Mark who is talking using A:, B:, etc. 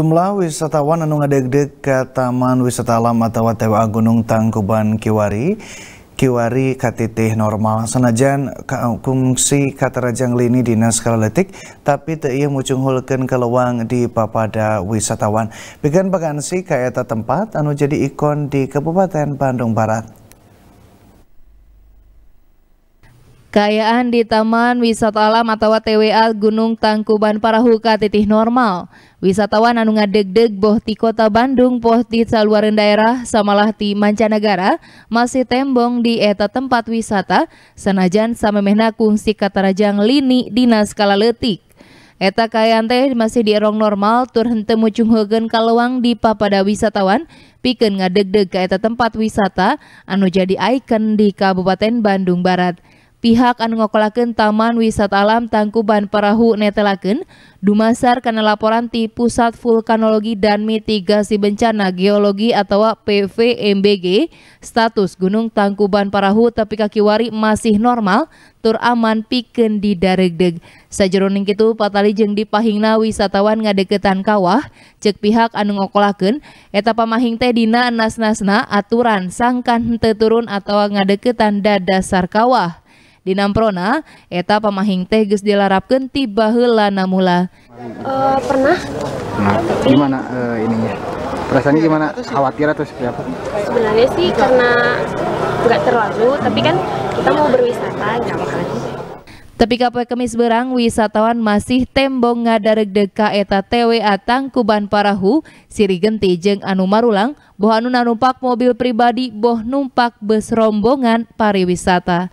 A: Jumlah wisatawan anu ngadegdeg ke Taman Wisata Alam atau Tewa Gunung Tangkuban Kiwari Kiwari KTT normal sanajan kungsi katarajang lini dinas kalaletik tapi teu ieu mucunghulkeun kelewang di papada wisatawan bikin bagansi kaya eta tempat anu jadi ikon di Kabupaten Bandung Barat
B: Kayaan di Taman Wisata Alam atau TWA Gunung Tangkuban Parahuka titih normal. Wisatawan anu ngadeg-deg boh di kota Bandung boh di saluaran daerah samalah di mancanegara masih tembong di eta tempat wisata sanajan samemehna kungsi katarajang lini dinas skala letik. Eta kayaan teh masih di erong normal tur hente mucung heugeun kaluang di papada wisatawan pikeun ngadeg-deg ke eta tempat wisata anu jadi ikon di Kabupaten Bandung Barat pihak anu ngokolaken Taman Wisata Alam Tangkuban Parahu netelaken dumasar karena laporan di Pusat Vulkanologi dan Mitigasi Bencana Geologi atau PVMBG status Gunung Tangkuban Parahu tapi kakiwari masih normal tur aman piken di Daregdeg sajeroning kitu patali jeng dipahingna wisatawan ngadeketan kawah cek pihak anu ngokolakeun eta pamahing teh dina nas-nasna aturan sangkan teturun atau ngadeketan dasar kawah di Namprona, eta pamahing teh geus dilarapkeun tiba heula namula. Uh, pernah?
A: Nah, gimana uh, ininya? Perasaannya gimana? Khawatir atau seperti apa?
B: Sebenarnya sih karena nggak terlalu, tapi kan kita mau berwisata, nyaman. Tapi kapoe kemis berang wisatawan masih tembong ngadareg deka eta TW atang kuban parahu siri genti jeng anu marulang boh anu numpak mobil pribadi boh numpak bus rombongan pariwisata.